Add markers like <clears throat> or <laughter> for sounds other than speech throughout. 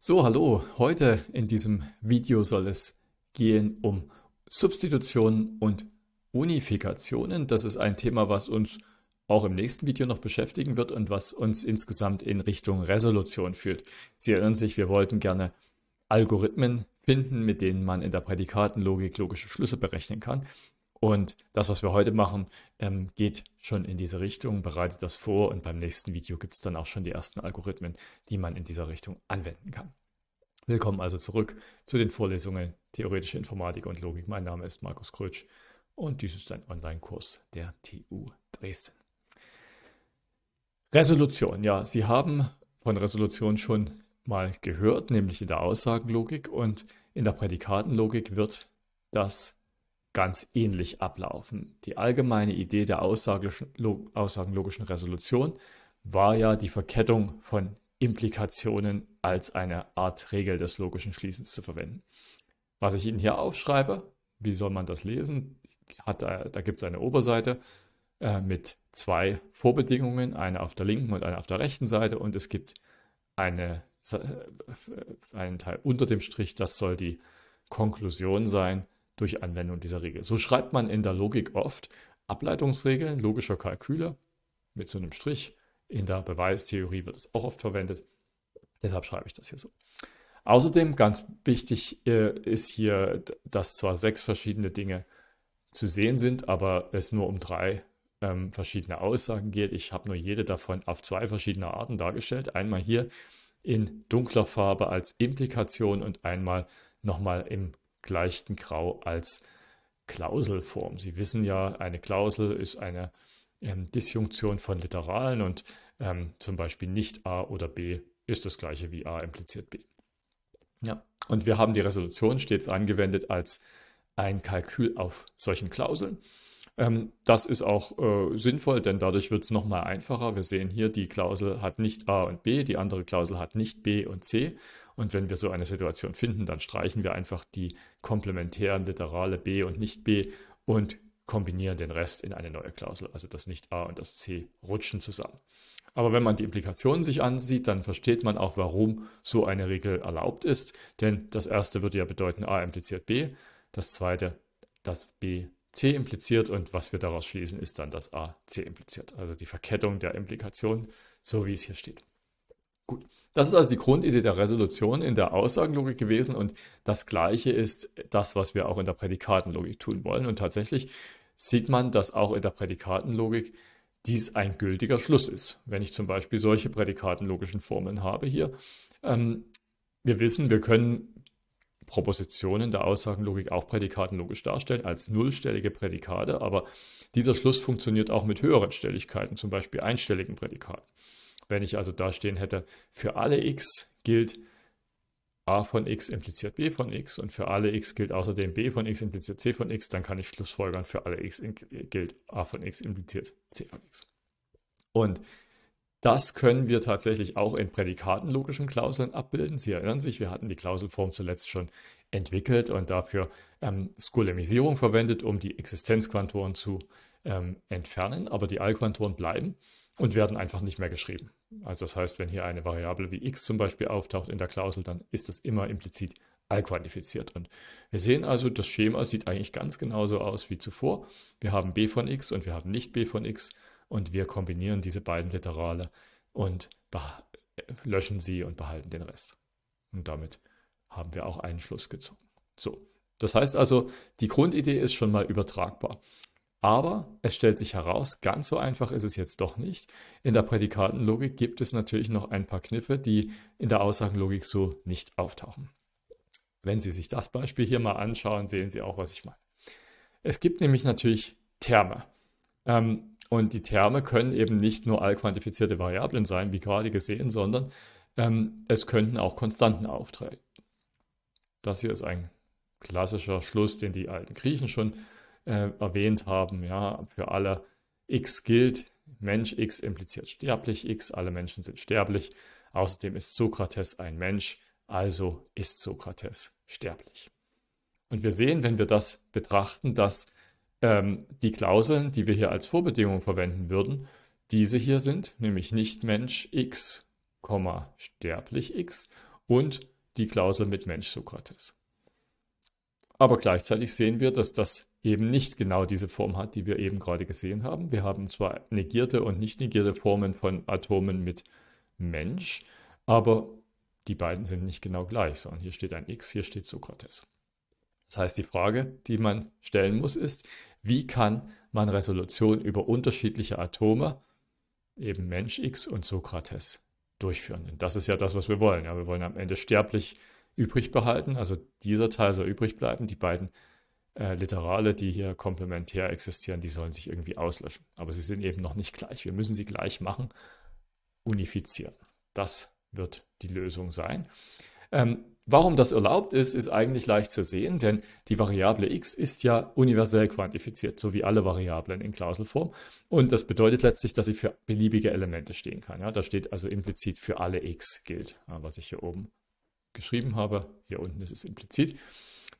So, hallo. Heute in diesem Video soll es gehen um Substitutionen und Unifikationen. Das ist ein Thema, was uns auch im nächsten Video noch beschäftigen wird und was uns insgesamt in Richtung Resolution führt. Sie erinnern sich, wir wollten gerne Algorithmen finden, mit denen man in der Prädikatenlogik logische Schlüsse berechnen kann. Und das, was wir heute machen, ähm, geht schon in diese Richtung, bereitet das vor und beim nächsten Video gibt es dann auch schon die ersten Algorithmen, die man in dieser Richtung anwenden kann. Willkommen also zurück zu den Vorlesungen Theoretische Informatik und Logik. Mein Name ist Markus Krötsch und dies ist ein Online-Kurs der TU Dresden. Resolution, ja, Sie haben von Resolution schon mal gehört, nämlich in der Aussagenlogik und in der Prädikatenlogik wird das ganz ähnlich ablaufen. Die allgemeine Idee der aussagenlogischen Resolution war ja die Verkettung von Implikationen als eine Art Regel des logischen Schließens zu verwenden. Was ich Ihnen hier aufschreibe, wie soll man das lesen? Hat, äh, da gibt es eine Oberseite äh, mit zwei Vorbedingungen, eine auf der linken und eine auf der rechten Seite und es gibt eine, äh, einen Teil unter dem Strich, das soll die Konklusion sein, durch Anwendung dieser Regel. So schreibt man in der Logik oft Ableitungsregeln, logischer Kalküle mit so einem Strich. In der Beweistheorie wird es auch oft verwendet. Deshalb schreibe ich das hier so. Außerdem ganz wichtig äh, ist hier, dass zwar sechs verschiedene Dinge zu sehen sind, aber es nur um drei ähm, verschiedene Aussagen geht. Ich habe nur jede davon auf zwei verschiedene Arten dargestellt. Einmal hier in dunkler Farbe als Implikation und einmal nochmal im leichten Grau als Klauselform. Sie wissen ja, eine Klausel ist eine ähm, Disjunktion von Literalen und ähm, zum Beispiel nicht a oder b ist das gleiche wie a impliziert b. Ja. Und wir haben die Resolution stets angewendet als ein Kalkül auf solchen Klauseln. Ähm, das ist auch äh, sinnvoll, denn dadurch wird es nochmal einfacher. Wir sehen hier, die Klausel hat nicht a und b, die andere Klausel hat nicht b und c. Und wenn wir so eine Situation finden, dann streichen wir einfach die komplementären Literale b und nicht b und kombinieren den Rest in eine neue Klausel. Also das nicht a und das c rutschen zusammen. Aber wenn man die Implikationen sich ansieht, dann versteht man auch, warum so eine Regel erlaubt ist. Denn das erste würde ja bedeuten, a impliziert b. Das zweite, dass b C impliziert und was wir daraus schließen, ist dann, dass A C impliziert. Also die Verkettung der Implikationen, so wie es hier steht. Gut, das ist also die Grundidee der Resolution in der Aussagenlogik gewesen und das gleiche ist das, was wir auch in der Prädikatenlogik tun wollen. Und tatsächlich sieht man, dass auch in der Prädikatenlogik dies ein gültiger Schluss ist. Wenn ich zum Beispiel solche prädikatenlogischen Formeln habe hier, ähm, wir wissen, wir können Propositionen der Aussagenlogik auch prädikatenlogisch darstellen als nullstellige Prädikate, aber dieser Schluss funktioniert auch mit höheren Stelligkeiten, zum Beispiel einstelligen Prädikaten. Wenn ich also da stehen hätte, für alle x gilt a von x impliziert b von x und für alle x gilt außerdem b von x impliziert c von x, dann kann ich schlussfolgern, für alle x gilt a von x impliziert c von x. Und das können wir tatsächlich auch in prädikatenlogischen Klauseln abbilden. Sie erinnern sich, wir hatten die Klauselform zuletzt schon entwickelt und dafür ähm, Skolomisierung verwendet, um die Existenzquantoren zu ähm, entfernen, aber die Allquantoren bleiben und werden einfach nicht mehr geschrieben. Also das heißt, wenn hier eine Variable wie x zum Beispiel auftaucht in der Klausel, dann ist das immer implizit allquantifiziert. Und wir sehen also, das Schema sieht eigentlich ganz genauso aus wie zuvor. Wir haben b von x und wir haben nicht b von x und wir kombinieren diese beiden Literale und äh, löschen sie und behalten den Rest. Und damit haben wir auch einen Schluss gezogen. So, das heißt also, die Grundidee ist schon mal übertragbar. Aber es stellt sich heraus, ganz so einfach ist es jetzt doch nicht. In der Prädikatenlogik gibt es natürlich noch ein paar Kniffe, die in der Aussagenlogik so nicht auftauchen. Wenn Sie sich das Beispiel hier mal anschauen, sehen Sie auch, was ich meine. Es gibt nämlich natürlich Terme. Ähm, und die Terme können eben nicht nur allquantifizierte Variablen sein, wie gerade gesehen, sondern ähm, es könnten auch Konstanten auftreten. Das hier ist ein klassischer Schluss, den die alten Griechen schon äh, erwähnt haben. Ja, für alle x gilt, Mensch x impliziert sterblich x, alle Menschen sind sterblich. Außerdem ist Sokrates ein Mensch, also ist Sokrates sterblich. Und wir sehen, wenn wir das betrachten, dass ähm, die Klauseln, die wir hier als Vorbedingung verwenden würden, diese hier sind, nämlich nicht Mensch x, sterblich x und die Klausel mit Mensch Sokrates. Aber gleichzeitig sehen wir, dass das eben nicht genau diese Form hat, die wir eben gerade gesehen haben. Wir haben zwar negierte und nicht negierte Formen von Atomen mit Mensch, aber die beiden sind nicht genau gleich, sondern hier steht ein X, hier steht Sokrates. Das heißt, die Frage, die man stellen muss, ist, wie kann man Resolution über unterschiedliche Atome, eben Mensch X und Sokrates, durchführen? Denn das ist ja das, was wir wollen. Ja, wir wollen am Ende sterblich übrig behalten, also dieser Teil soll übrig bleiben, die beiden äh, Literale, die hier komplementär existieren, die sollen sich irgendwie auslöschen. Aber sie sind eben noch nicht gleich. Wir müssen sie gleich machen, unifizieren. Das wird die Lösung sein. Ähm, warum das erlaubt ist, ist eigentlich leicht zu sehen, denn die Variable x ist ja universell quantifiziert, so wie alle Variablen in Klauselform. Und das bedeutet letztlich, dass sie für beliebige Elemente stehen kann. Ja? Da steht also implizit für alle x gilt, was ich hier oben geschrieben habe. Hier unten ist es implizit.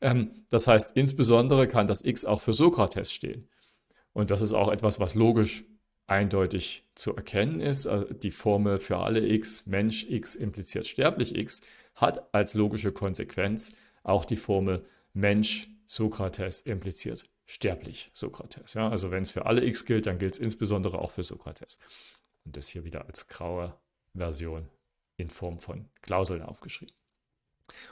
Ähm, das heißt, insbesondere kann das X auch für Sokrates stehen. Und das ist auch etwas, was logisch eindeutig zu erkennen ist. Also die Formel für alle X, Mensch X impliziert sterblich X, hat als logische Konsequenz auch die Formel Mensch Sokrates impliziert sterblich Sokrates. Ja, also wenn es für alle X gilt, dann gilt es insbesondere auch für Sokrates. Und das hier wieder als graue Version in Form von Klauseln aufgeschrieben.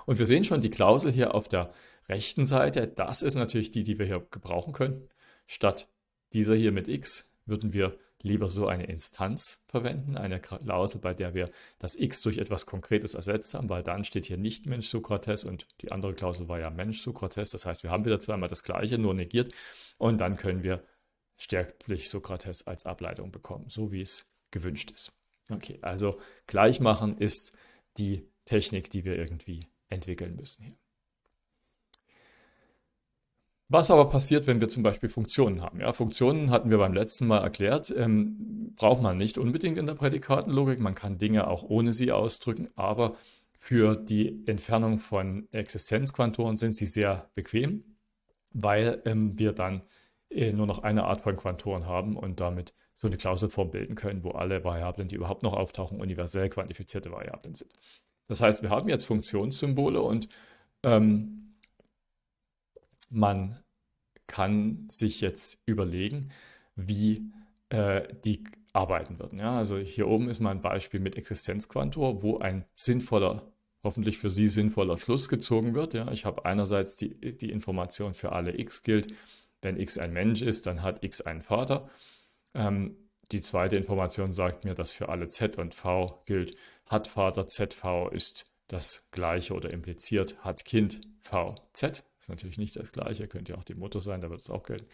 Und wir sehen schon die Klausel hier auf der rechten Seite, das ist natürlich die, die wir hier gebrauchen können. Statt dieser hier mit x würden wir lieber so eine Instanz verwenden, eine Klausel, bei der wir das x durch etwas Konkretes ersetzt haben, weil dann steht hier nicht Mensch Sokrates und die andere Klausel war ja Mensch Sokrates. Das heißt, wir haben wieder zweimal das gleiche, nur negiert und dann können wir stärklich Sokrates als Ableitung bekommen, so wie es gewünscht ist. Okay, also gleichmachen ist die Technik, die wir irgendwie entwickeln müssen hier. Was aber passiert, wenn wir zum Beispiel Funktionen haben? Ja, Funktionen hatten wir beim letzten Mal erklärt, ähm, braucht man nicht unbedingt in der Prädikatenlogik. Man kann Dinge auch ohne sie ausdrücken, aber für die Entfernung von Existenzquantoren sind sie sehr bequem, weil ähm, wir dann äh, nur noch eine Art von Quantoren haben und damit so eine Klauselform bilden können, wo alle Variablen, die überhaupt noch auftauchen, universell quantifizierte Variablen sind. Das heißt, wir haben jetzt Funktionssymbole und ähm, man kann sich jetzt überlegen, wie äh, die arbeiten würden. Ja? Also hier oben ist mal ein Beispiel mit Existenzquantor, wo ein sinnvoller, hoffentlich für Sie sinnvoller Schluss gezogen wird. Ja? Ich habe einerseits die, die Information für alle x gilt. Wenn x ein Mensch ist, dann hat x einen Vater. Ähm, die zweite Information sagt mir, dass für alle z und v gilt, hat Vater, zv ist das gleiche oder impliziert hat Kind VZ. Ist natürlich nicht das gleiche, könnte ja auch die Mutter sein, da wird es auch gelten.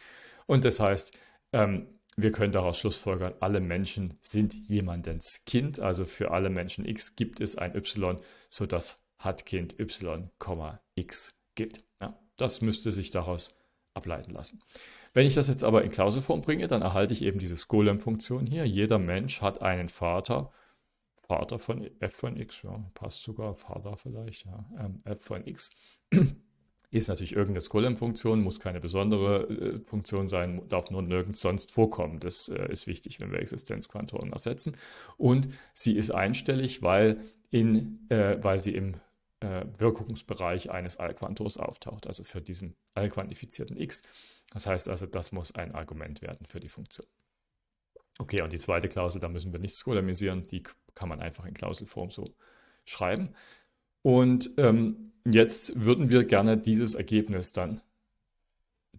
Und das heißt, ähm, wir können daraus schlussfolgern, alle Menschen sind jemandens Kind. Also für alle Menschen X gibt es ein Y, sodass hat Kind Y, X gibt. Ja, das müsste sich daraus ableiten lassen. Wenn ich das jetzt aber in Klauselform bringe, dann erhalte ich eben diese Golem-Funktion hier. Jeder Mensch hat einen Vater Vater von f von x, ja, passt sogar, Vater vielleicht, ja, ähm, f von x. <clears throat> Ist natürlich irgendeine Skolem-Funktion, muss keine besondere äh, Funktion sein, darf nur nirgends sonst vorkommen. Das äh, ist wichtig, wenn wir Existenzquantoren ersetzen. Und sie ist einstellig, weil, in, äh, weil sie im äh, Wirkungsbereich eines Allquantors auftaucht, also für diesen allquantifizierten x. Das heißt also, das muss ein Argument werden für die Funktion. Okay, und die zweite Klausel, da müssen wir nicht skolemisieren, die kann man einfach in Klauselform so schreiben. Und ähm, jetzt würden wir gerne dieses Ergebnis dann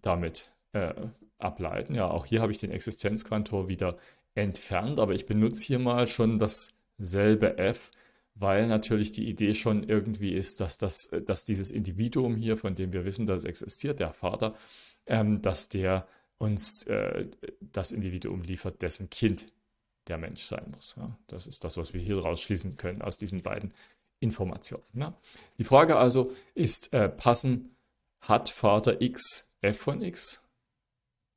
damit äh, ableiten. Ja, auch hier habe ich den Existenzquantor wieder entfernt, aber ich benutze hier mal schon dasselbe f, weil natürlich die Idee schon irgendwie ist, dass, das, dass dieses Individuum hier, von dem wir wissen, dass es existiert, der Vater, ähm, dass der uns äh, das Individuum liefert, dessen Kind der Mensch sein muss. Ja. Das ist das, was wir hier rausschließen können aus diesen beiden Informationen. Ne? Die Frage also ist, äh, passen hat Vater x f von x,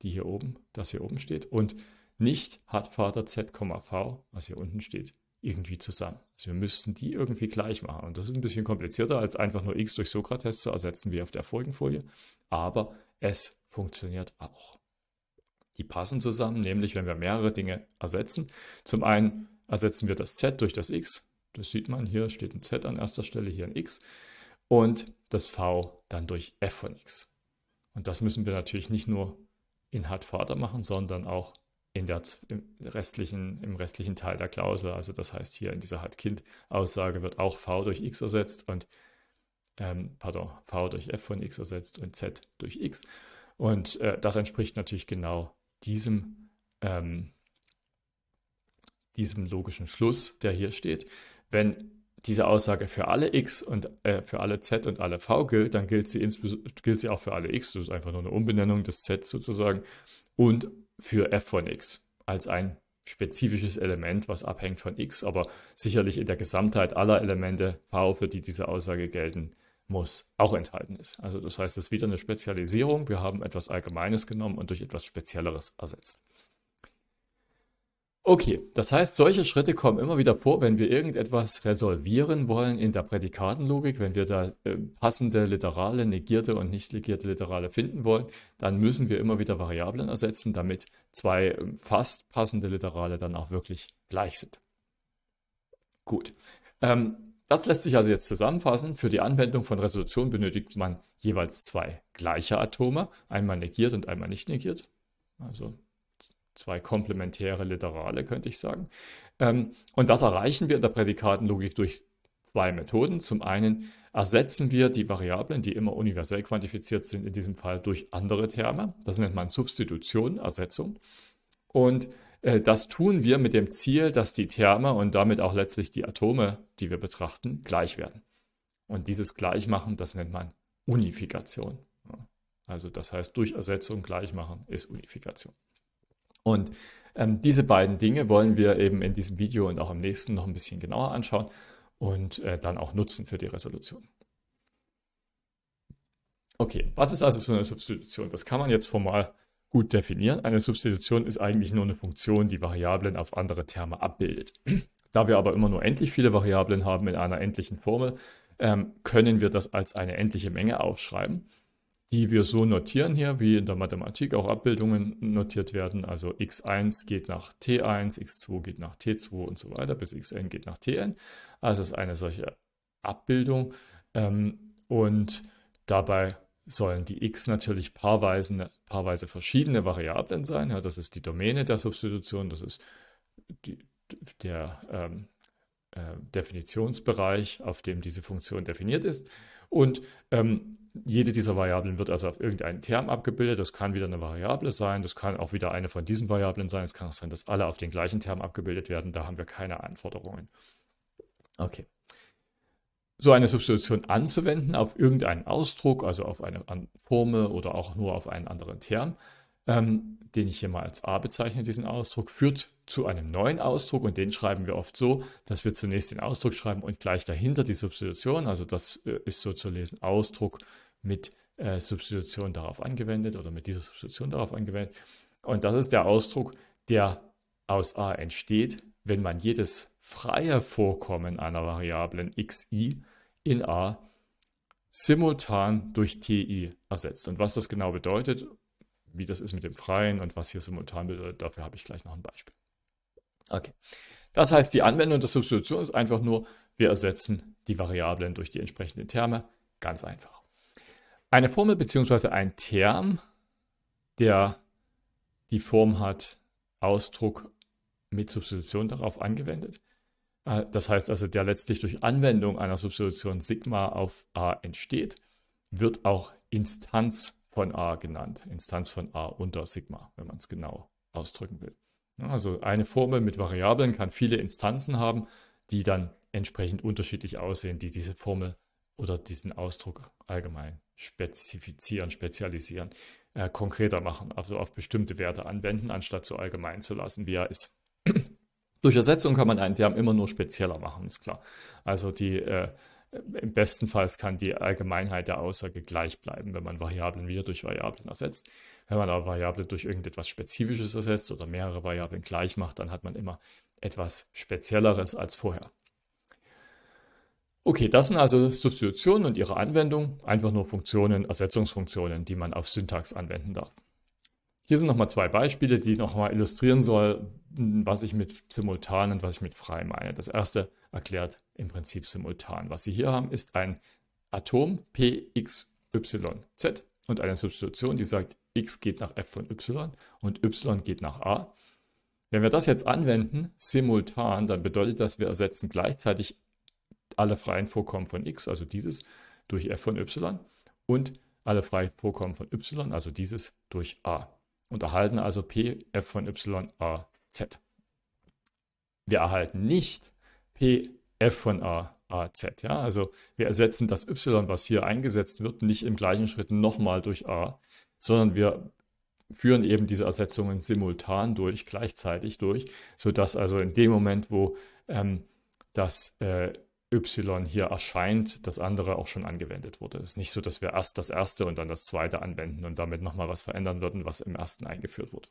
die hier oben, das hier oben steht, und nicht hat Vater z, v, was hier unten steht, irgendwie zusammen. Also wir müssten die irgendwie gleich machen. Und das ist ein bisschen komplizierter, als einfach nur x durch Sokrates zu ersetzen, wie auf der vorigen Folie. Aber es funktioniert auch die passen zusammen, nämlich wenn wir mehrere Dinge ersetzen. Zum einen ersetzen wir das z durch das x. Das sieht man hier, steht ein z an erster Stelle, hier ein x. Und das v dann durch f von x. Und das müssen wir natürlich nicht nur in Hard Vater machen, sondern auch in der, im, restlichen, im restlichen Teil der Klausel. Also das heißt hier in dieser Hard Kind Aussage wird auch v durch x ersetzt und ähm, pardon, v durch f von x ersetzt und z durch x. Und äh, das entspricht natürlich genau diesem, ähm, diesem logischen Schluss, der hier steht. Wenn diese Aussage für alle x und äh, für alle z und alle v gilt, dann gilt sie, gilt sie auch für alle x, das ist einfach nur eine Umbenennung des z sozusagen, und für f von x als ein spezifisches Element, was abhängt von x, aber sicherlich in der Gesamtheit aller Elemente v, für die diese Aussage gelten, muss auch enthalten ist. Also das heißt, es ist wieder eine Spezialisierung. Wir haben etwas Allgemeines genommen und durch etwas Spezielleres ersetzt. Okay, das heißt, solche Schritte kommen immer wieder vor, wenn wir irgendetwas resolvieren wollen in der Prädikatenlogik, wenn wir da äh, passende Literale, negierte und nicht negierte Literale finden wollen, dann müssen wir immer wieder Variablen ersetzen, damit zwei äh, fast passende Literale dann auch wirklich gleich sind. Gut. Ähm, das lässt sich also jetzt zusammenfassen. Für die Anwendung von Resolution benötigt man jeweils zwei gleiche Atome, einmal negiert und einmal nicht negiert. Also zwei komplementäre Literale, könnte ich sagen. Ähm, und das erreichen wir in der Prädikatenlogik durch zwei Methoden. Zum einen ersetzen wir die Variablen, die immer universell quantifiziert sind, in diesem Fall durch andere Terme. Das nennt man Substitution, Ersetzung. Und äh, das tun wir mit dem Ziel, dass die Terme und damit auch letztlich die Atome, die wir betrachten, gleich werden. Und dieses Gleichmachen, das nennt man Unifikation. Also das heißt, durch Ersetzung Gleichmachen ist Unifikation. Und ähm, diese beiden Dinge wollen wir eben in diesem Video und auch im nächsten noch ein bisschen genauer anschauen und äh, dann auch nutzen für die Resolution. Okay, was ist also so eine Substitution? Das kann man jetzt formal gut definieren. Eine Substitution ist eigentlich nur eine Funktion, die Variablen auf andere Terme abbildet. <clears throat> Da wir aber immer nur endlich viele Variablen haben in einer endlichen Formel, ähm, können wir das als eine endliche Menge aufschreiben, die wir so notieren hier, wie in der Mathematik auch Abbildungen notiert werden. Also x1 geht nach t1, x2 geht nach t2 und so weiter, bis xn geht nach tn. Also es ist eine solche Abbildung ähm, und dabei sollen die x natürlich paarweise, ne, paarweise verschiedene Variablen sein. Ja, das ist die Domäne der Substitution, das ist die, der ähm, äh, Definitionsbereich, auf dem diese Funktion definiert ist. Und ähm, jede dieser Variablen wird also auf irgendeinen Term abgebildet. Das kann wieder eine Variable sein, das kann auch wieder eine von diesen Variablen sein. Es kann auch sein, dass alle auf den gleichen Term abgebildet werden. Da haben wir keine Anforderungen. Okay so eine Substitution anzuwenden auf irgendeinen Ausdruck, also auf eine Formel oder auch nur auf einen anderen Term, ähm, den ich hier mal als a bezeichne, diesen Ausdruck, führt zu einem neuen Ausdruck und den schreiben wir oft so, dass wir zunächst den Ausdruck schreiben und gleich dahinter die Substitution, also das äh, ist so zu lesen, Ausdruck mit äh, Substitution darauf angewendet oder mit dieser Substitution darauf angewendet. Und das ist der Ausdruck, der aus a entsteht, wenn man jedes freie Vorkommen einer Variablen xi in a simultan durch ti ersetzt. Und was das genau bedeutet, wie das ist mit dem Freien und was hier simultan bedeutet, dafür habe ich gleich noch ein Beispiel. Okay. Das heißt, die Anwendung der Substitution ist einfach nur, wir ersetzen die Variablen durch die entsprechenden Terme. Ganz einfach. Eine Formel bzw. ein Term, der die Form hat Ausdruck mit Substitution darauf angewendet. Äh, das heißt also, der letztlich durch Anwendung einer Substitution Sigma auf A entsteht, wird auch Instanz von A genannt. Instanz von A unter Sigma, wenn man es genau ausdrücken will. Also eine Formel mit Variablen kann viele Instanzen haben, die dann entsprechend unterschiedlich aussehen, die diese Formel oder diesen Ausdruck allgemein spezifizieren, spezialisieren, äh, konkreter machen, also auf bestimmte Werte anwenden, anstatt so allgemein zu lassen, wie er ist. Durch Ersetzung kann man einen Term immer nur spezieller machen, ist klar. Also die, äh, im besten Fall kann die Allgemeinheit der Aussage gleich bleiben, wenn man Variablen wieder durch Variablen ersetzt. Wenn man aber Variablen durch irgendetwas Spezifisches ersetzt oder mehrere Variablen gleich macht, dann hat man immer etwas Spezielleres als vorher. Okay, das sind also Substitutionen und ihre Anwendung, einfach nur Funktionen, Ersetzungsfunktionen, die man auf Syntax anwenden darf. Hier sind nochmal zwei Beispiele, die nochmal illustrieren soll, was ich mit simultan und was ich mit frei meine. Das erste erklärt im Prinzip simultan. Was Sie hier haben, ist ein Atom P, X, Y, Z und eine Substitution, die sagt, x geht nach f von y und y geht nach a. Wenn wir das jetzt anwenden, simultan, dann bedeutet das, wir ersetzen gleichzeitig alle freien Vorkommen von x, also dieses, durch f von y und alle freien Vorkommen von y, also dieses, durch a und erhalten also P f von y a z. Wir erhalten nicht P f von a a z. Ja? Also wir ersetzen das y, was hier eingesetzt wird, nicht im gleichen Schritt nochmal durch a, sondern wir führen eben diese Ersetzungen simultan durch, gleichzeitig durch, sodass also in dem Moment, wo ähm, das äh, Y hier erscheint, das andere auch schon angewendet wurde. Es ist nicht so, dass wir erst das erste und dann das zweite anwenden und damit nochmal was verändern würden, was im ersten eingeführt wurde.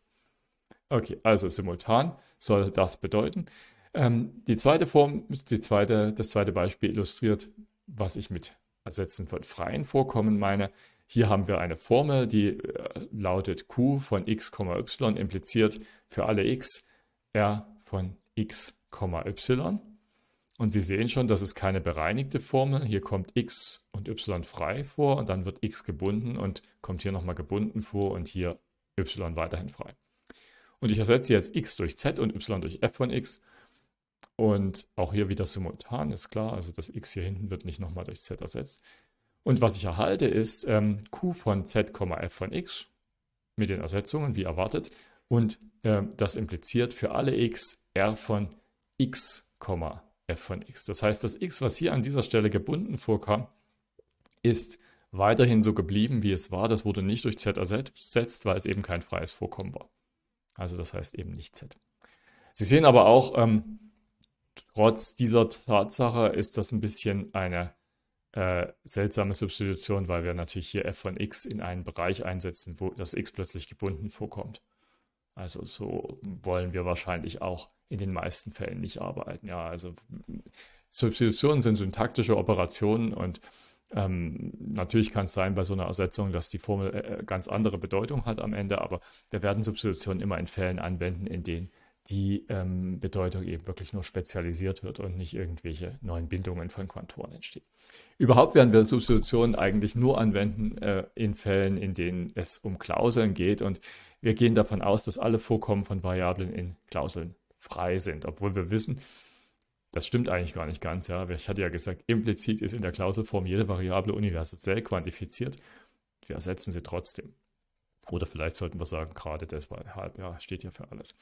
Okay, also simultan soll das bedeuten. Ähm, die zweite Form, die zweite, das zweite Beispiel illustriert, was ich mit Ersetzen von freien Vorkommen meine. Hier haben wir eine Formel, die äh, lautet Q von x, y impliziert für alle x R von x, y. Und Sie sehen schon, das ist keine bereinigte Formel. Hier kommt x und y frei vor und dann wird x gebunden und kommt hier nochmal gebunden vor und hier y weiterhin frei. Und ich ersetze jetzt x durch z und y durch f von x. Und auch hier wieder simultan, ist klar. Also das x hier hinten wird nicht nochmal durch z ersetzt. Und was ich erhalte ist ähm, q von z, f von x mit den Ersetzungen, wie erwartet. Und ähm, das impliziert für alle x r von x, f von x. Das heißt, das x, was hier an dieser Stelle gebunden vorkam, ist weiterhin so geblieben, wie es war. Das wurde nicht durch z ersetzt, weil es eben kein freies Vorkommen war. Also das heißt eben nicht z. Sie sehen aber auch, ähm, trotz dieser Tatsache ist das ein bisschen eine äh, seltsame Substitution, weil wir natürlich hier f von x in einen Bereich einsetzen, wo das x plötzlich gebunden vorkommt. Also so wollen wir wahrscheinlich auch in den meisten Fällen nicht arbeiten. Ja, also Substitutionen sind syntaktische Operationen und ähm, natürlich kann es sein bei so einer Ersetzung, dass die Formel äh, äh ganz andere Bedeutung hat am Ende, aber wir werden Substitutionen immer in Fällen anwenden, in denen die ähm, Bedeutung eben wirklich nur spezialisiert wird und nicht irgendwelche neuen Bindungen von Konturen entstehen. Überhaupt werden wir Substitutionen eigentlich nur anwenden äh, in Fällen, in denen es um Klauseln geht und wir gehen davon aus, dass alle Vorkommen von Variablen in Klauseln frei sind, obwohl wir wissen, das stimmt eigentlich gar nicht ganz, ja. Ich hatte ja gesagt, implizit ist in der Klauselform jede Variable universell quantifiziert. Wir ersetzen sie trotzdem. Oder vielleicht sollten wir sagen, gerade deshalb, ja, steht ja für alles.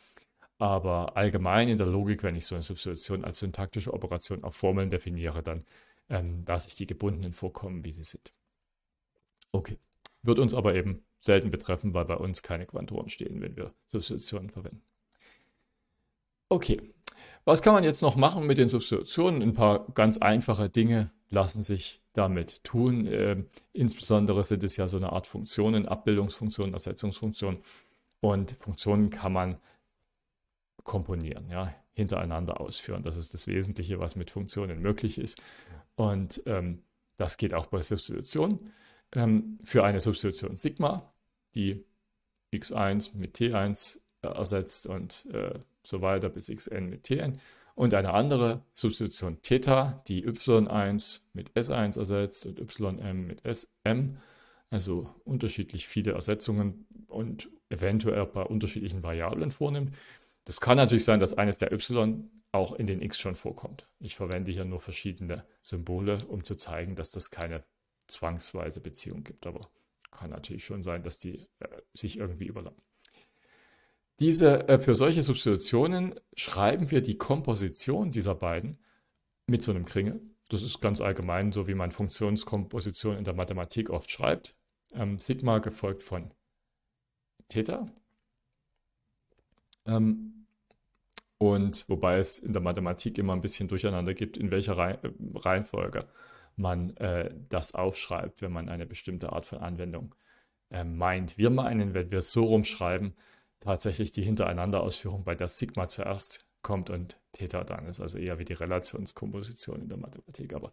Aber allgemein in der Logik, wenn ich so eine Substitution als syntaktische Operation auf Formeln definiere, dann ähm, lasse ich die gebundenen vorkommen, wie sie sind. Okay. Wird uns aber eben selten betreffen, weil bei uns keine Quantoren stehen, wenn wir Substitutionen verwenden. Okay, was kann man jetzt noch machen mit den Substitutionen? Ein paar ganz einfache Dinge lassen sich damit tun. Ähm, insbesondere sind es ja so eine Art Funktionen, Abbildungsfunktionen, Ersetzungsfunktionen. Und Funktionen kann man komponieren, ja, hintereinander ausführen. Das ist das Wesentliche, was mit Funktionen möglich ist. Und ähm, das geht auch bei Substitutionen. Ähm, für eine Substitution Sigma, die x1 mit t1 ersetzt und äh, so weiter bis xn mit tn und eine andere Substitution Theta, die y1 mit s1 ersetzt und ym mit sm. Also unterschiedlich viele Ersetzungen und eventuell bei unterschiedlichen Variablen vornimmt. Das kann natürlich sein, dass eines der y auch in den x schon vorkommt. Ich verwende hier nur verschiedene Symbole, um zu zeigen, dass das keine zwangsweise Beziehung gibt. Aber kann natürlich schon sein, dass die äh, sich irgendwie überlappen. Diese, äh, für solche Substitutionen schreiben wir die Komposition dieser beiden mit so einem Kringel. Das ist ganz allgemein, so wie man Funktionskomposition in der Mathematik oft schreibt. Ähm, Sigma gefolgt von Theta. Ähm, und wobei es in der Mathematik immer ein bisschen durcheinander gibt, in welcher äh, Reihenfolge man äh, das aufschreibt, wenn man eine bestimmte Art von Anwendung äh, meint. Wir meinen, wenn wir es so rumschreiben, tatsächlich die Hintereinander-Ausführung, bei der Sigma zuerst kommt und Theta dann ist. Also eher wie die Relationskomposition in der Mathematik. Aber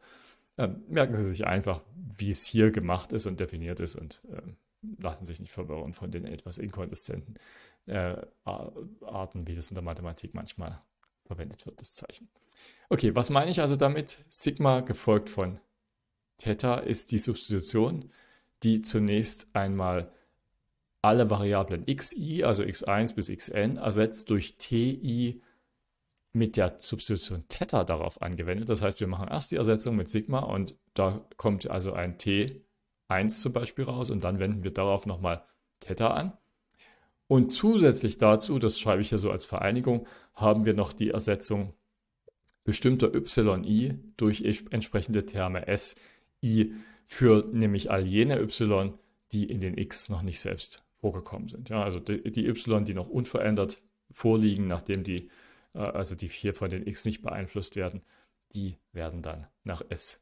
ähm, merken Sie sich einfach, wie es hier gemacht ist und definiert ist und ähm, lassen sich nicht verwirren von den etwas inkonsistenten äh, Arten, wie das in der Mathematik manchmal verwendet wird, das Zeichen. Okay, was meine ich also damit? Sigma gefolgt von Theta ist die Substitution, die zunächst einmal alle Variablen xi, also x1 bis xn, ersetzt durch ti mit der Substitution Theta darauf angewendet. Das heißt, wir machen erst die Ersetzung mit Sigma und da kommt also ein T1 zum Beispiel raus und dann wenden wir darauf nochmal Theta an. Und zusätzlich dazu, das schreibe ich hier so als Vereinigung, haben wir noch die Ersetzung bestimmter yi durch entsprechende Terme si für nämlich all jene y, die in den x noch nicht selbst vorgekommen sind. Ja, also die, die y, die noch unverändert vorliegen, nachdem die, äh, also die 4 von den x nicht beeinflusst werden, die werden dann nach si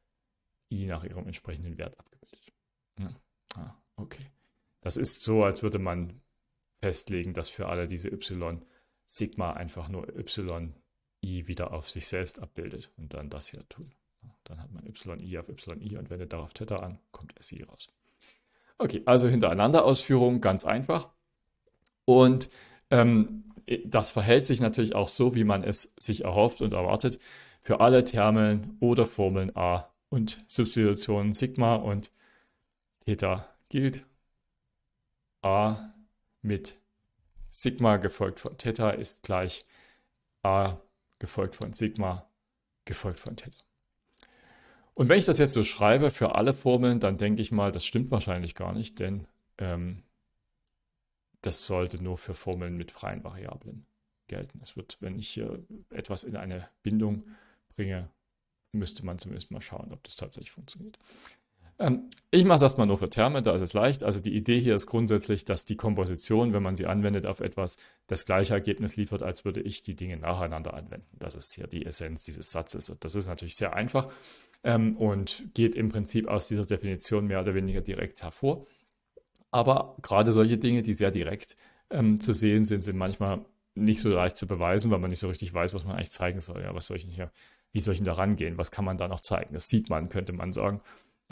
nach ihrem entsprechenden Wert abgebildet. Ja. Ah, okay. Das ist so, als würde man festlegen, dass für alle diese y Sigma einfach nur y i wieder auf sich selbst abbildet und dann das hier tun. Dann hat man YI auf YI und wendet darauf Theta an, kommt si raus. Okay, also hintereinander Ausführung, ganz einfach. Und ähm, das verhält sich natürlich auch so, wie man es sich erhofft und erwartet, für alle Termeln oder Formeln a und Substitutionen Sigma und Theta gilt. a mit Sigma gefolgt von Theta ist gleich a gefolgt von Sigma gefolgt von Theta. Und wenn ich das jetzt so schreibe für alle Formeln, dann denke ich mal, das stimmt wahrscheinlich gar nicht, denn ähm, das sollte nur für Formeln mit freien Variablen gelten. Es wird, wenn ich hier etwas in eine Bindung bringe, müsste man zumindest mal schauen, ob das tatsächlich funktioniert. Ähm, ich mache es erstmal nur für Terme, da ist es leicht. Also die Idee hier ist grundsätzlich, dass die Komposition, wenn man sie anwendet auf etwas, das gleiche Ergebnis liefert, als würde ich die Dinge nacheinander anwenden. Das ist hier die Essenz dieses Satzes. Und das ist natürlich sehr einfach ähm, und geht im Prinzip aus dieser Definition mehr oder weniger direkt hervor. Aber gerade solche Dinge, die sehr direkt ähm, zu sehen sind, sind manchmal nicht so leicht zu beweisen, weil man nicht so richtig weiß, was man eigentlich zeigen soll. Ja, was soll ich denn hier, wie soll ich denn da rangehen? Was kann man da noch zeigen? Das sieht man, könnte man sagen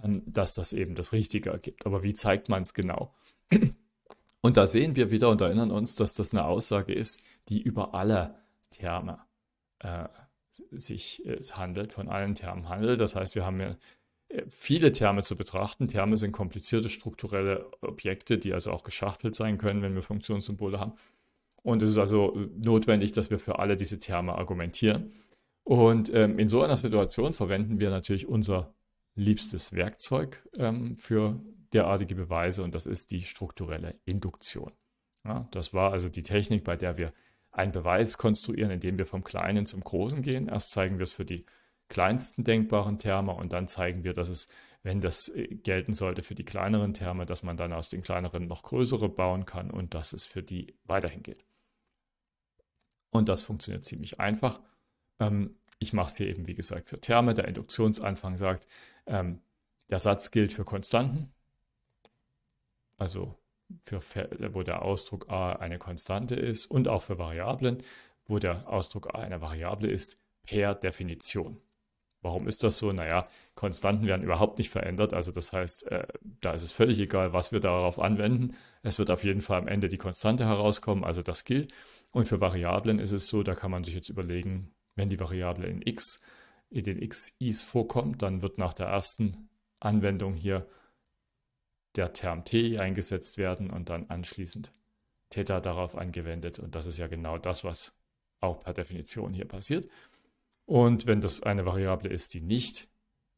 dass das eben das Richtige ergibt. Aber wie zeigt man es genau? <clears throat> Und da sehen wir wieder und erinnern uns, dass das eine Aussage ist, die über alle Terme äh, sich äh, handelt, von allen Termen handelt. Das heißt, wir haben ja äh, viele Terme zu betrachten. Terme sind komplizierte strukturelle Objekte, die also auch geschachtelt sein können, wenn wir Funktionssymbole haben. Und es ist also notwendig, dass wir für alle diese Terme argumentieren. Und ähm, in so einer Situation verwenden wir natürlich unser liebstes Werkzeug ähm, für derartige Beweise und das ist die strukturelle Induktion. Ja, das war also die Technik, bei der wir einen Beweis konstruieren, indem wir vom Kleinen zum Großen gehen. Erst zeigen wir es für die kleinsten denkbaren Terme und dann zeigen wir, dass es, wenn das äh, gelten sollte für die kleineren Terme, dass man dann aus den kleineren noch größere bauen kann und dass es für die weiterhin geht. Und das funktioniert ziemlich einfach. Ähm, ich mache es hier eben, wie gesagt, für Terme. Der Induktionsanfang sagt, ähm, der Satz gilt für Konstanten, also für Fälle, wo der Ausdruck a eine Konstante ist und auch für Variablen, wo der Ausdruck a eine Variable ist, per Definition. Warum ist das so? Naja, Konstanten werden überhaupt nicht verändert. Also das heißt, äh, da ist es völlig egal, was wir darauf anwenden. Es wird auf jeden Fall am Ende die Konstante herauskommen. Also das gilt. Und für Variablen ist es so, da kann man sich jetzt überlegen, wenn die Variable in x in den XIs vorkommt, dann wird nach der ersten Anwendung hier der Term TI eingesetzt werden und dann anschließend Theta darauf angewendet. Und das ist ja genau das, was auch per Definition hier passiert. Und wenn das eine Variable ist, die nicht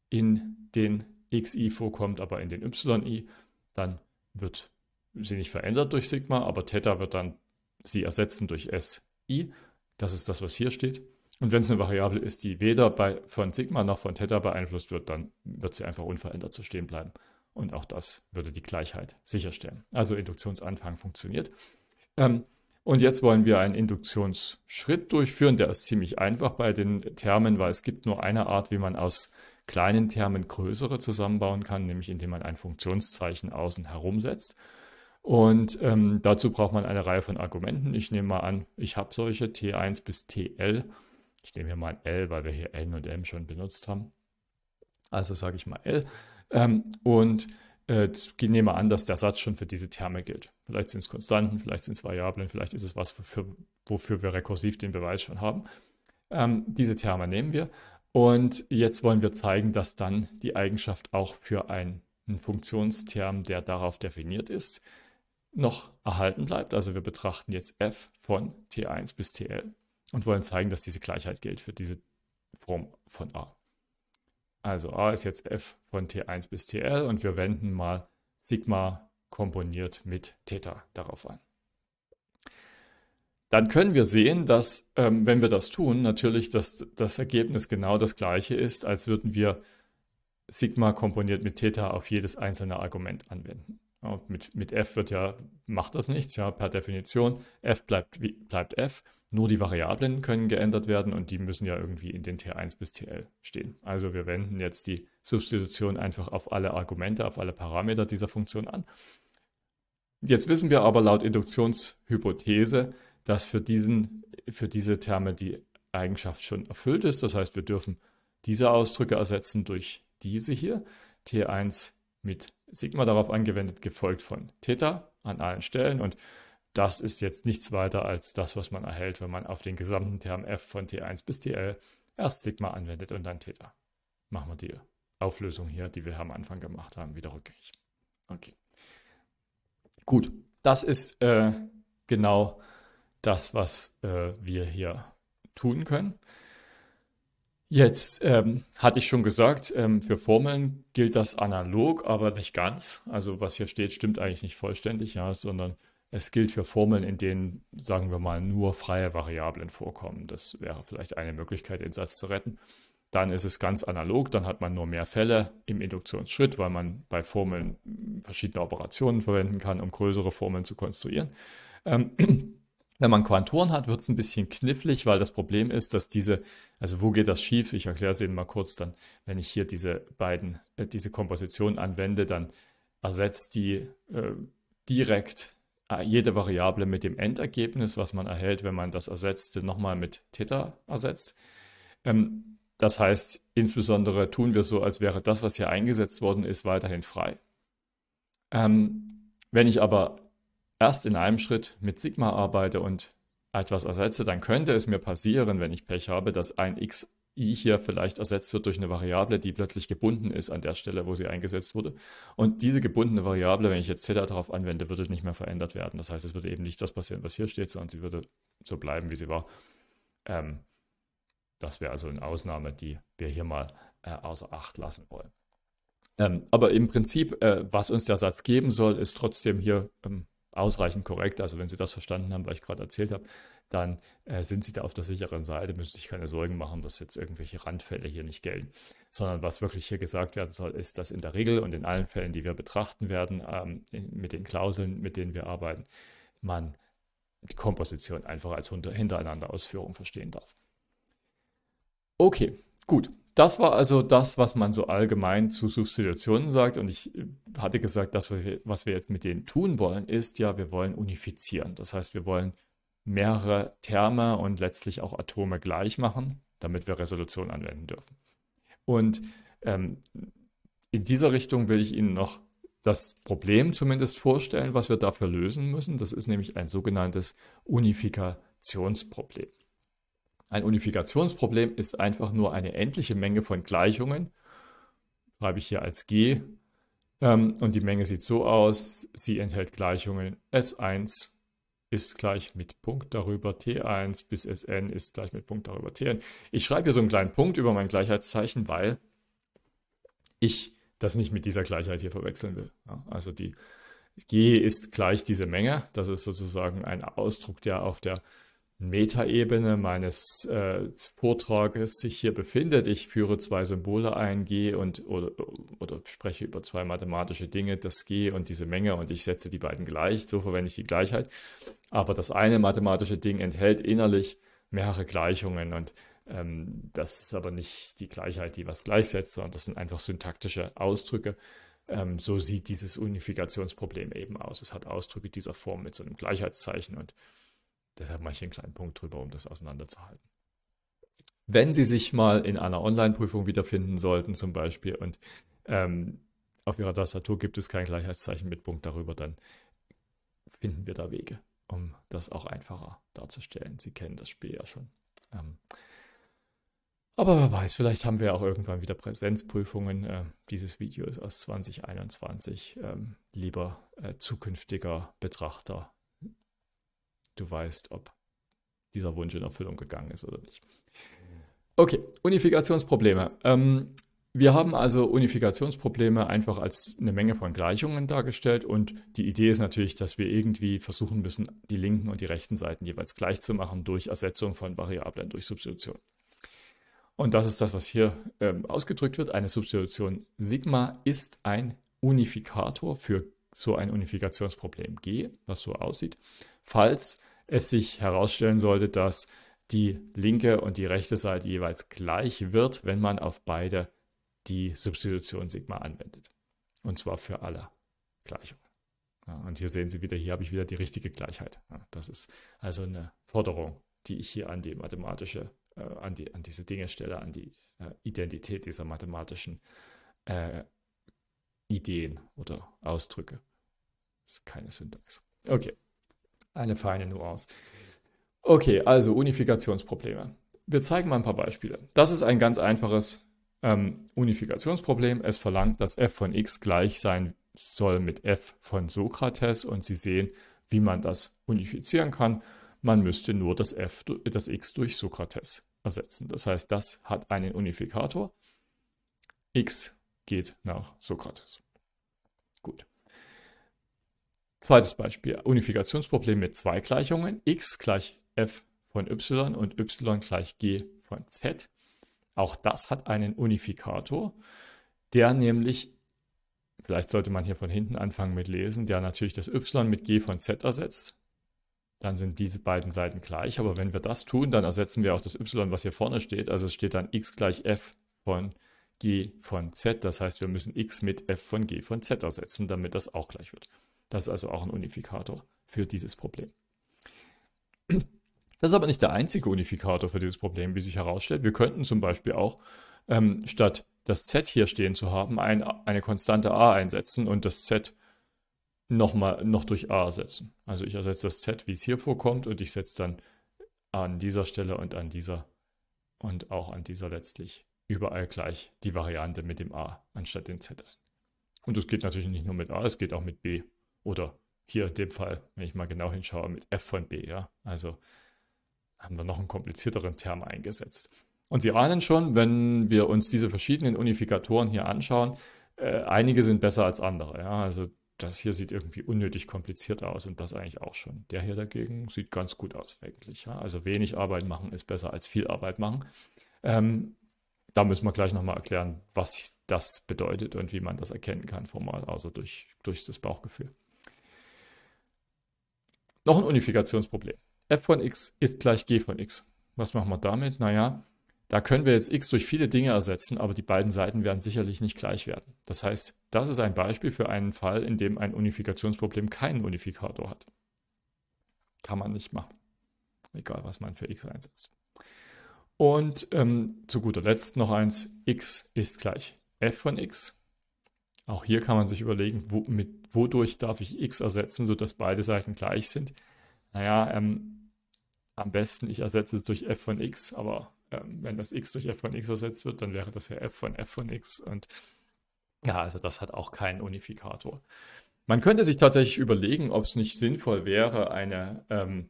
in den xi vorkommt, aber in den yi, dann wird sie nicht verändert durch Sigma, aber Theta wird dann sie ersetzen durch si. Das ist das, was hier steht. Und wenn es eine Variable ist, die weder bei, von Sigma noch von Theta beeinflusst wird, dann wird sie einfach unverändert zu stehen bleiben. Und auch das würde die Gleichheit sicherstellen. Also Induktionsanfang funktioniert. Ähm, und jetzt wollen wir einen Induktionsschritt durchführen. Der ist ziemlich einfach bei den Termen, weil es gibt nur eine Art, wie man aus kleinen Termen größere zusammenbauen kann, nämlich indem man ein Funktionszeichen außen herum setzt. Und ähm, dazu braucht man eine Reihe von Argumenten. Ich nehme mal an, ich habe solche T1 bis TL ich nehme hier mal ein L, weil wir hier N und M schon benutzt haben. Also sage ich mal L. Ähm, und äh, nehme an, dass der Satz schon für diese Terme gilt. Vielleicht sind es Konstanten, vielleicht sind es Variablen, vielleicht ist es was, wofür, wofür wir rekursiv den Beweis schon haben. Ähm, diese Terme nehmen wir. Und jetzt wollen wir zeigen, dass dann die Eigenschaft auch für einen Funktionsterm, der darauf definiert ist, noch erhalten bleibt. Also wir betrachten jetzt f von t1 bis tl und wollen zeigen, dass diese Gleichheit gilt für diese Form von a. Also a ist jetzt f von t1 bis tl und wir wenden mal Sigma komponiert mit Theta darauf an. Dann können wir sehen, dass, ähm, wenn wir das tun, natürlich dass das Ergebnis genau das gleiche ist, als würden wir Sigma komponiert mit Theta auf jedes einzelne Argument anwenden mit, mit f wird ja, macht das nichts, ja, per Definition. f bleibt, bleibt f. Nur die Variablen können geändert werden und die müssen ja irgendwie in den T1 bis TL stehen. Also wir wenden jetzt die Substitution einfach auf alle Argumente, auf alle Parameter dieser Funktion an. Jetzt wissen wir aber laut Induktionshypothese, dass für, diesen, für diese Terme die Eigenschaft schon erfüllt ist. Das heißt, wir dürfen diese Ausdrücke ersetzen durch diese hier. T1 mit Sigma darauf angewendet, gefolgt von Theta an allen Stellen. Und das ist jetzt nichts weiter als das, was man erhält, wenn man auf den gesamten Term f von T1 bis TL erst Sigma anwendet und dann Theta. Machen wir die Auflösung hier, die wir am Anfang gemacht haben, wieder rückgängig. Okay. Gut, das ist äh, genau das, was äh, wir hier tun können. Jetzt ähm, hatte ich schon gesagt, ähm, für Formeln gilt das analog, aber nicht ganz. Also was hier steht, stimmt eigentlich nicht vollständig, ja, sondern es gilt für Formeln, in denen, sagen wir mal, nur freie Variablen vorkommen. Das wäre vielleicht eine Möglichkeit, den Satz zu retten. Dann ist es ganz analog, dann hat man nur mehr Fälle im Induktionsschritt, weil man bei Formeln verschiedene Operationen verwenden kann, um größere Formeln zu konstruieren. Ähm, wenn man Quantoren hat, wird es ein bisschen knifflig, weil das Problem ist, dass diese, also wo geht das schief? Ich erkläre es Ihnen mal kurz dann, wenn ich hier diese beiden, äh, diese Komposition anwende, dann ersetzt die äh, direkt äh, jede Variable mit dem Endergebnis, was man erhält, wenn man das Ersetzte nochmal mit Theta ersetzt. Ähm, das heißt, insbesondere tun wir so, als wäre das, was hier eingesetzt worden ist, weiterhin frei. Ähm, wenn ich aber erst in einem Schritt mit Sigma arbeite und etwas ersetze, dann könnte es mir passieren, wenn ich Pech habe, dass ein xi hier vielleicht ersetzt wird durch eine Variable, die plötzlich gebunden ist an der Stelle, wo sie eingesetzt wurde. Und diese gebundene Variable, wenn ich jetzt Zeta darauf anwende, würde nicht mehr verändert werden. Das heißt, es würde eben nicht das passieren, was hier steht, sondern sie würde so bleiben, wie sie war. Ähm, das wäre also eine Ausnahme, die wir hier mal äh, außer Acht lassen wollen. Ähm, aber im Prinzip, äh, was uns der Satz geben soll, ist trotzdem hier ähm, ausreichend korrekt. Also wenn Sie das verstanden haben, was ich gerade erzählt habe, dann äh, sind Sie da auf der sicheren Seite, müssen sich keine Sorgen machen, dass jetzt irgendwelche Randfälle hier nicht gelten. Sondern was wirklich hier gesagt werden soll, ist, dass in der Regel und in allen Fällen, die wir betrachten werden, ähm, mit den Klauseln, mit denen wir arbeiten, man die Komposition einfach als hintereinander Ausführung verstehen darf. Okay, gut das war also das, was man so allgemein zu Substitutionen sagt. Und ich äh, hatte gesagt, das, was wir jetzt mit denen tun wollen, ist ja, wir wollen unifizieren. Das heißt, wir wollen mehrere Terme und letztlich auch Atome gleich machen, damit wir Resolution anwenden dürfen. Und ähm, in dieser Richtung will ich Ihnen noch das Problem zumindest vorstellen, was wir dafür lösen müssen. Das ist nämlich ein sogenanntes Unifikationsproblem. Ein Unifikationsproblem ist einfach nur eine endliche Menge von Gleichungen, schreibe ich hier als G, ähm, und die Menge sieht so aus, sie enthält Gleichungen S1 ist gleich mit Punkt darüber T1 bis Sn ist gleich mit Punkt darüber Tn. Ich schreibe hier so einen kleinen Punkt über mein Gleichheitszeichen, weil ich das nicht mit dieser Gleichheit hier verwechseln will. also die G ist gleich diese Menge. Das ist sozusagen ein Ausdruck, der auf der Metaebene meines äh, Vortrages sich hier befindet. Ich führe zwei Symbole ein, G und oder, oder, spreche über zwei mathematische Dinge, das G und diese Menge und ich setze die beiden gleich, so verwende ich die Gleichheit. Aber das eine mathematische Ding enthält innerlich mehrere Gleichungen und ähm, das ist aber nicht die Gleichheit, die was gleichsetzt, sondern das sind einfach syntaktische Ausdrücke. Ähm, so sieht dieses Unifikationsproblem eben aus. Es hat Ausdrücke dieser Form mit so einem Gleichheitszeichen und Deshalb mache ich einen kleinen Punkt drüber, um das auseinanderzuhalten. Wenn Sie sich mal in einer Online-Prüfung wiederfinden sollten, zum Beispiel, und ähm, auf Ihrer Tastatur gibt es kein Gleichheitszeichen mit Punkt darüber, dann finden wir da Wege, um das auch einfacher darzustellen. Sie kennen das Spiel ja schon. Ähm, aber wer weiß, vielleicht haben wir auch irgendwann wieder Präsenzprüfungen. Äh, dieses Video ist aus 2021. Ähm, lieber äh, zukünftiger Betrachter, du weißt, ob dieser Wunsch in Erfüllung gegangen ist oder nicht. Okay, Unifikationsprobleme. Ähm, wir haben also Unifikationsprobleme einfach als eine Menge von Gleichungen dargestellt und die Idee ist natürlich, dass wir irgendwie versuchen müssen, die linken und die rechten Seiten jeweils gleich zu machen durch Ersetzung von Variablen durch Substitution. Und das ist das, was hier ähm, ausgedrückt wird. Eine Substitution Sigma ist ein Unifikator für so ein Unifikationsproblem G, was so aussieht, falls es sich herausstellen sollte, dass die linke und die rechte Seite jeweils gleich wird, wenn man auf beide die Substitution Sigma anwendet. Und zwar für alle Gleichungen. Ja, und hier sehen Sie wieder, hier habe ich wieder die richtige Gleichheit. Ja, das ist also eine Forderung, die ich hier an die mathematische, äh, an, die, an diese Dinge stelle, an die äh, Identität dieser mathematischen äh, Ideen oder Ausdrücke. Das ist keine Syntax. Okay. Eine feine Nuance. Okay, also Unifikationsprobleme. Wir zeigen mal ein paar Beispiele. Das ist ein ganz einfaches ähm, Unifikationsproblem. Es verlangt, dass f von x gleich sein soll mit f von Sokrates und Sie sehen, wie man das unifizieren kann. Man müsste nur das f, das x durch Sokrates ersetzen. Das heißt, das hat einen Unifikator. x geht nach Sokrates. Gut. Zweites Beispiel, Unifikationsproblem mit zwei Gleichungen, x gleich f von y und y gleich g von z. Auch das hat einen Unifikator, der nämlich, vielleicht sollte man hier von hinten anfangen mit lesen, der natürlich das y mit g von z ersetzt. Dann sind diese beiden Seiten gleich, aber wenn wir das tun, dann ersetzen wir auch das y, was hier vorne steht. Also es steht dann x gleich f von g von z. Das heißt, wir müssen x mit f von g von z ersetzen, damit das auch gleich wird. Das ist also auch ein Unifikator für dieses Problem. Das ist aber nicht der einzige Unifikator für dieses Problem, wie sich herausstellt. Wir könnten zum Beispiel auch ähm, statt das z hier stehen zu haben, ein, eine konstante a einsetzen und das z noch, mal, noch durch a ersetzen. Also ich ersetze das z, wie es hier vorkommt, und ich setze dann an dieser Stelle und an dieser und auch an dieser letztlich überall gleich die Variante mit dem a anstatt dem z ein. Und das geht natürlich nicht nur mit a, es geht auch mit b oder hier in dem Fall, wenn ich mal genau hinschaue, mit f von b. Ja? Also haben wir noch einen komplizierteren Term eingesetzt. Und Sie ahnen schon, wenn wir uns diese verschiedenen Unifikatoren hier anschauen, äh, einige sind besser als andere. Ja? Also das hier sieht irgendwie unnötig kompliziert aus und das eigentlich auch schon. Der hier dagegen sieht ganz gut aus eigentlich. Ja? Also wenig Arbeit machen ist besser als viel Arbeit machen. Ähm, da müssen wir gleich nochmal erklären, was das bedeutet und wie man das erkennen kann formal, also durch, durch das Bauchgefühl. Noch ein Unifikationsproblem. f von x ist gleich g von x. Was machen wir damit? Naja, da können wir jetzt x durch viele Dinge ersetzen, aber die beiden Seiten werden sicherlich nicht gleich werden. Das heißt, das ist ein Beispiel für einen Fall, in dem ein Unifikationsproblem keinen Unifikator hat. Kann man nicht machen. Egal, was man für x einsetzt. Und ähm, zu guter Letzt noch eins, x ist gleich f von x auch hier kann man sich überlegen, wo, mit, wodurch darf ich x ersetzen, sodass beide Seiten gleich sind. Naja, ähm, am besten ich ersetze es durch f von x, aber ähm, wenn das x durch f von x ersetzt wird, dann wäre das ja f von f von x. Und ja, also das hat auch keinen Unifikator. Man könnte sich tatsächlich überlegen, ob es nicht sinnvoll wäre, eine, ähm,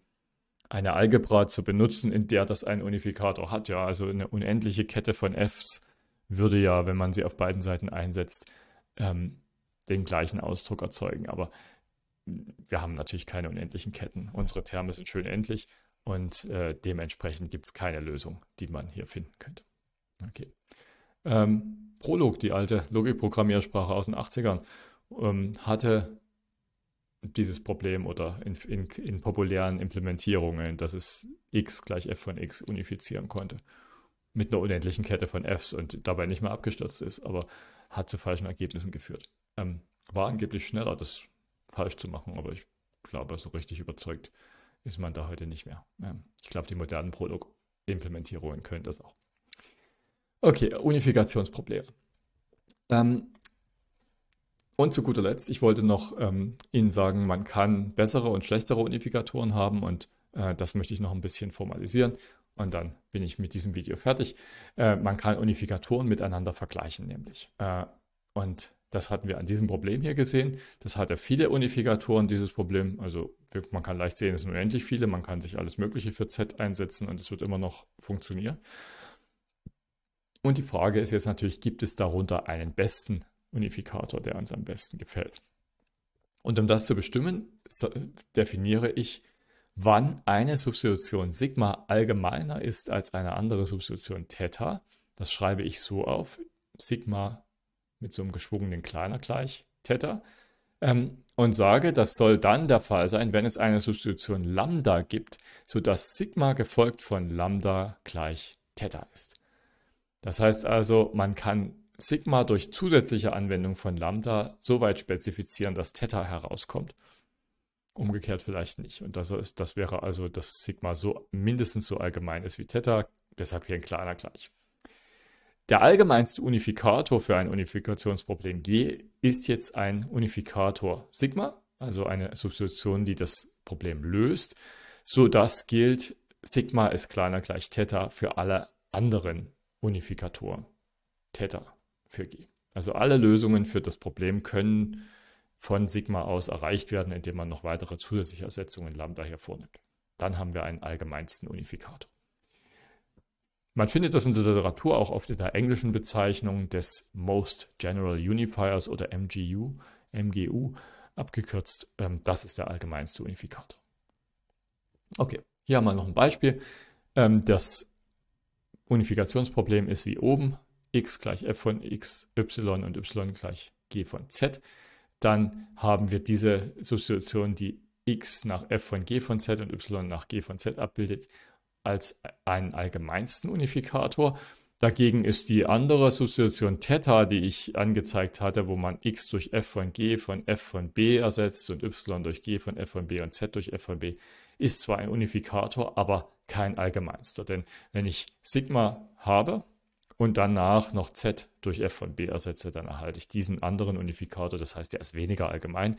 eine Algebra zu benutzen, in der das einen Unifikator hat. Ja, also eine unendliche Kette von f's würde ja, wenn man sie auf beiden Seiten einsetzt, ähm, den gleichen Ausdruck erzeugen. Aber wir haben natürlich keine unendlichen Ketten. Unsere Terme sind schön endlich und äh, dementsprechend gibt es keine Lösung, die man hier finden könnte. Okay. Ähm, Prolog, die alte Logikprogrammiersprache aus den 80ern, ähm, hatte dieses Problem oder in, in, in, populären Implementierungen, dass es x gleich f von x unifizieren konnte. Mit einer unendlichen Kette von fs und dabei nicht mehr abgestürzt ist. Aber hat zu falschen Ergebnissen geführt. Ähm, war angeblich schneller, das falsch zu machen, aber ich glaube, so richtig überzeugt ist man da heute nicht mehr. Ähm, ich glaube, die modernen Produktimplementierungen können das auch. Okay, Unifikationsprobleme. Ähm, und zu guter Letzt, ich wollte noch ähm, Ihnen sagen, man kann bessere und schlechtere Unifikatoren haben und äh, das möchte ich noch ein bisschen formalisieren. Und dann bin ich mit diesem Video fertig. Äh, man kann Unifikatoren miteinander vergleichen, nämlich. Äh, und das hatten wir an diesem Problem hier gesehen. Das hatte viele Unifikatoren, dieses Problem. Also man kann leicht sehen, es sind unendlich viele. Man kann sich alles Mögliche für Z einsetzen und es wird immer noch funktionieren. Und die Frage ist jetzt natürlich, gibt es darunter einen besten Unifikator, der uns am besten gefällt? Und um das zu bestimmen, definiere ich wann eine Substitution Sigma allgemeiner ist als eine andere Substitution Theta. Das schreibe ich so auf. Sigma mit so einem geschwungenen Kleiner gleich Theta. Ähm, und sage, das soll dann der Fall sein, wenn es eine Substitution Lambda gibt, sodass Sigma gefolgt von Lambda gleich Theta ist. Das heißt also, man kann Sigma durch zusätzliche Anwendung von Lambda so weit spezifizieren, dass Theta herauskommt umgekehrt vielleicht nicht. Und das, ist, das wäre also, dass Sigma so mindestens so allgemein ist wie Theta, deshalb hier ein kleiner Gleich. Der allgemeinste Unifikator für ein Unifikationsproblem G ist jetzt ein Unifikator Sigma, also eine Substitution, die das Problem löst. So dass gilt, Sigma ist kleiner gleich Theta für alle anderen Unifikatoren. Theta für G. Also alle Lösungen für das Problem können von Sigma aus erreicht werden, indem man noch weitere zusätzliche Ersetzungen Lambda hervornimmt. Dann haben wir einen allgemeinsten Unifikator. Man findet das in der Literatur auch oft in der englischen Bezeichnung des Most General Unifiers oder MGU, MGU abgekürzt. Ähm, das ist der allgemeinste Unifikator. Okay, hier haben wir noch ein Beispiel. Ähm, das Unifikationsproblem ist wie oben. x gleich f von x, y und y gleich g von z dann haben wir diese Substitution, die x nach f von g von z und y nach g von z abbildet, als einen allgemeinsten Unifikator. Dagegen ist die andere Substitution Theta, die ich angezeigt hatte, wo man x durch f von g von f von b ersetzt und y durch g von f von b und z durch f von b, ist zwar ein Unifikator, aber kein allgemeinster. Denn wenn ich Sigma habe, und danach noch Z durch f von b ersetze, dann erhalte ich diesen anderen Unifikator. Das heißt, der ist weniger allgemein.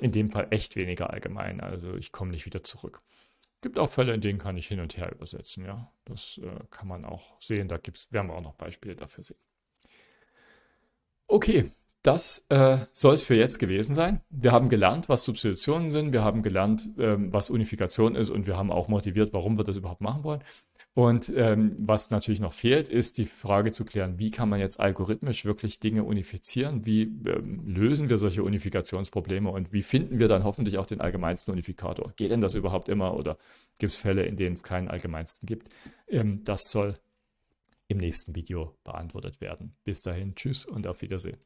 In dem Fall echt weniger allgemein. Also ich komme nicht wieder zurück. Gibt auch Fälle, in denen kann ich hin und her übersetzen. Ja, das äh, kann man auch sehen. Da gibt's, werden wir auch noch Beispiele dafür sehen. Okay, das äh, soll es für jetzt gewesen sein. Wir haben gelernt, was Substitutionen sind. Wir haben gelernt, ähm, was Unifikation ist. Und wir haben auch motiviert, warum wir das überhaupt machen wollen. Und ähm, was natürlich noch fehlt, ist die Frage zu klären, wie kann man jetzt algorithmisch wirklich Dinge unifizieren? Wie ähm, lösen wir solche Unifikationsprobleme und wie finden wir dann hoffentlich auch den allgemeinsten Unifikator? Geht denn das überhaupt immer oder gibt es Fälle, in denen es keinen allgemeinsten gibt? Ähm, das soll im nächsten Video beantwortet werden. Bis dahin, tschüss und auf Wiedersehen.